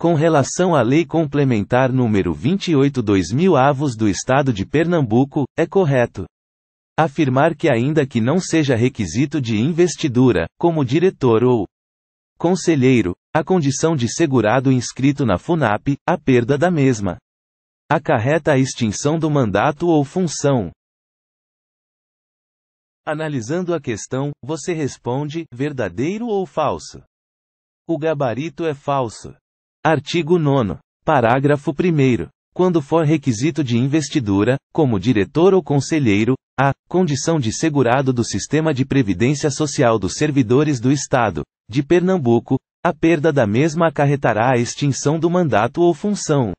com relação à Lei Complementar número 28/2000 avos do Estado de Pernambuco, é correto afirmar que ainda que não seja requisito de investidura, como diretor ou conselheiro, a condição de segurado inscrito na FUNAP, a perda da mesma acarreta a extinção do mandato ou função. Analisando a questão, você responde: verdadeiro ou falso? O gabarito é falso. Artigo 9. Parágrafo 1. Quando for requisito de investidura, como diretor ou conselheiro, a condição de segurado do sistema de previdência social dos servidores do Estado de Pernambuco, a perda da mesma acarretará a extinção do mandato ou função.